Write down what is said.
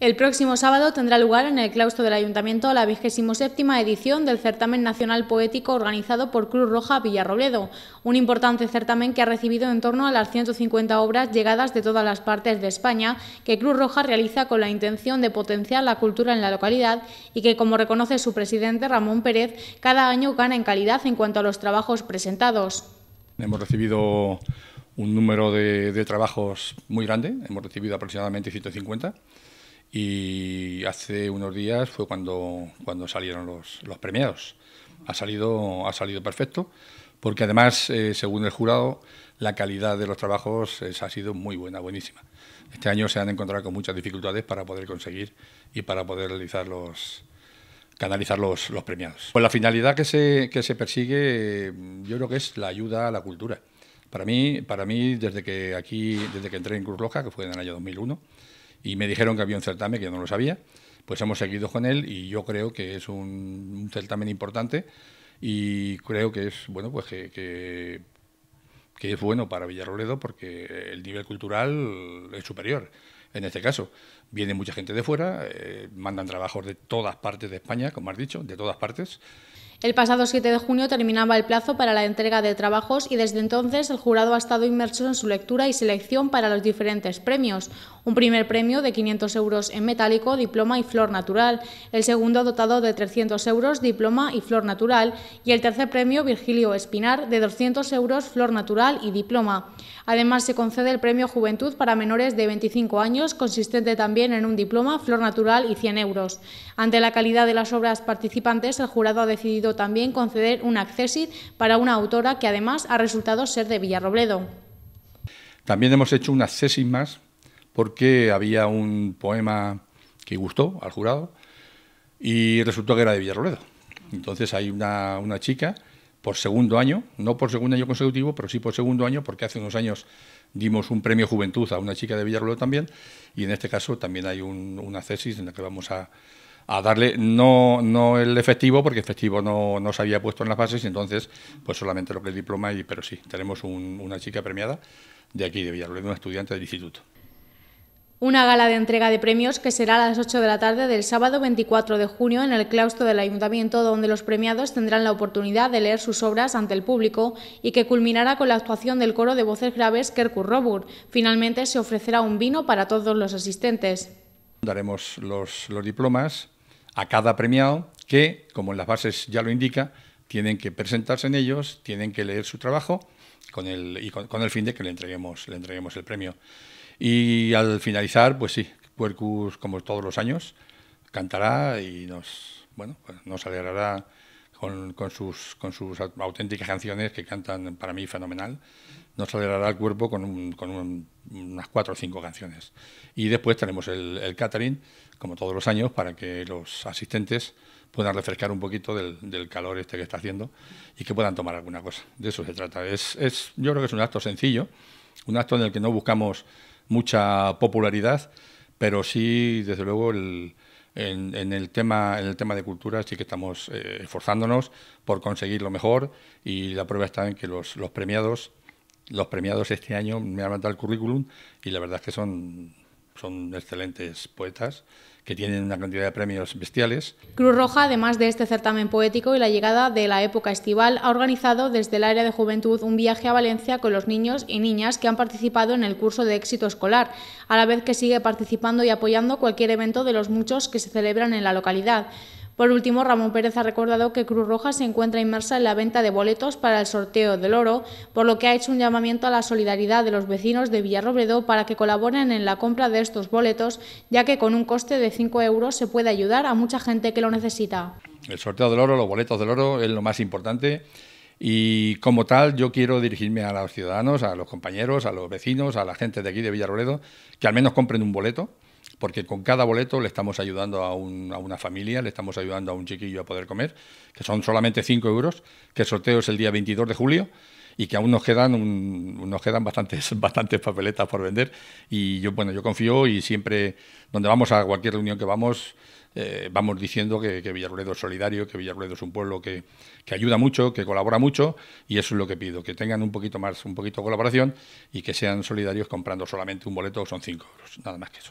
El próximo sábado tendrá lugar en el claustro del Ayuntamiento la 27 edición del Certamen Nacional Poético organizado por Cruz Roja Villarrobledo, un importante certamen que ha recibido en torno a las 150 obras llegadas de todas las partes de España que Cruz Roja realiza con la intención de potenciar la cultura en la localidad y que, como reconoce su presidente Ramón Pérez, cada año gana en calidad en cuanto a los trabajos presentados. Hemos recibido un número de trabajos muy grande, hemos recibido aproximadamente 150 y hace unos días fue cuando, cuando salieron los, los premiados. Ha salido, ha salido perfecto, porque además, eh, según el jurado, la calidad de los trabajos eh, ha sido muy buena, buenísima. Este año se han encontrado con muchas dificultades para poder conseguir y para poder canalizar los, los, premiados. Pues la finalidad que se, que se persigue mm, yo creo que es la ayuda a la cultura. Para mí, para mí desde que aquí, desde que entré en Cruz Roja, que fue en el año 2001, y me dijeron que había un certamen, que yo no lo sabía, pues hemos seguido con él y yo creo que es un, certamen importante y creo que es bueno pues que, que, es bueno para Villarroledo porque el nivel cultural es superior en este caso. Viene mucha gente de fuera, eh, mandan trabajos de todas partes de España, como has dicho, de todas partes, el pasado 7 de junio terminaba el plazo para la entrega de trabajos y desde entonces el jurado ha estado inmerso en su lectura y selección para los diferentes premios. Un primer premio de 500 euros en metálico, diploma y flor natural, el segundo dotado de 300 euros, diploma y flor natural y el tercer premio Virgilio Espinar de 200 euros, flor natural y diploma. Además se concede el premio Juventud para menores de 25 años, consistente también en un diploma, flor natural y 100 euros. Ante la calidad de las obras participantes, el jurado ha decidido también conceder un accésit para una autora que además ha resultado ser de Villarrobledo. También hemos hecho un accésit más porque había un poema que gustó al jurado y resultó que era de Villarrobledo. Entonces hay una, chica por segundo año, no por segundo año consecutivo, pero sí por segundo año, porque hace unos años dimos un premio Juventud a una chica de Villarrobledo también, y en este caso también hay un, una tesis en la que vamos a, a darle no, no el efectivo, porque efectivo no, se había puesto en las bases, y entonces, pues solamente lo que es diploma, y, pero sí, tenemos una chica premiada de aquí de Villarreal, una estudiante del instituto. Una gala de entrega de premios que será a las 8 de la tarde del sábado 24 de junio en el claustro del ayuntamiento donde los premiados tendrán la oportunidad de leer sus obras ante el público y que culminará con la actuación del coro de voces graves Kerkur Robur. Finalmente se ofrecerá un vino para todos los asistentes. Daremos los, los diplomas a cada premiado que, como en las bases ya lo indica, tienen que presentarse en ellos, tienen que leer su trabajo con el, y con, el fin de que le entreguemos, le entreguemos el premio. Y al finalizar, pues sí, puercus como todos los años, cantará y nos, bueno, pues nos alegrará con, sus, con sus auténticas canciones que cantan para mí fenomenal. Nos alegrará el cuerpo con, unas cuatro o cinco canciones. Y después tenemos el, el, catering, como todos los años, para que los asistentes puedan refrescar un poquito del, calor este que está haciendo y que puedan tomar alguna cosa. De eso se trata. Es, es, yo creo que es un acto sencillo, un acto en el que no buscamos mucha popularidad, pero sí, desde luego, el, en, el tema, en el tema de cultura sí que estamos eh, esforzándonos por conseguir lo mejor y la prueba está en que los, los premiados los premiados este año me han mandado el currículum y la verdad es que son son excelentes poetas que tienen una cantidad de premios bestiales. Cruz Roja, además de este certamen poético y la llegada de la época estival, ha organizado desde el área de juventud un viaje a Valencia con los niños y niñas que han participado en el curso de éxito escolar, a la vez que sigue participando y apoyando cualquier evento de los muchos que se celebran en la localidad. Por último, Ramón Pérez ha recordado que Cruz Roja se encuentra inmersa en la venta de boletos para el sorteo del oro, por lo que ha hecho un llamamiento a la solidaridad de los vecinos de Villarrobledo para que colaboren en la compra de estos boletos, ya que con un coste de 5 euros se puede ayudar a mucha gente que lo necesita. El sorteo del oro, los boletos del oro, es lo más importante. Y como tal, yo quiero dirigirme a los ciudadanos, a los compañeros, a los vecinos, a la gente de aquí de Villarrobledo, que al menos compren un boleto porque con cada boleto le estamos ayudando a, una familia, le estamos ayudando a un chiquillo a poder comer, que son solamente 5 euros, que el sorteo es el día 22 de julio y que aún nos quedan, nos quedan bastantes, bastantes papeletas por vender. Y yo, bueno, yo confío y siempre, donde vamos a cualquier reunión que vamos, eh, vamos diciendo que, que Villarruedo es solidario, que Villarruedo es un pueblo que, ayuda mucho, que colabora mucho, y eso es lo que pido, que tengan un poquito más, un poquito de colaboración y que sean solidarios comprando solamente un boleto, son 5 euros, nada más que eso.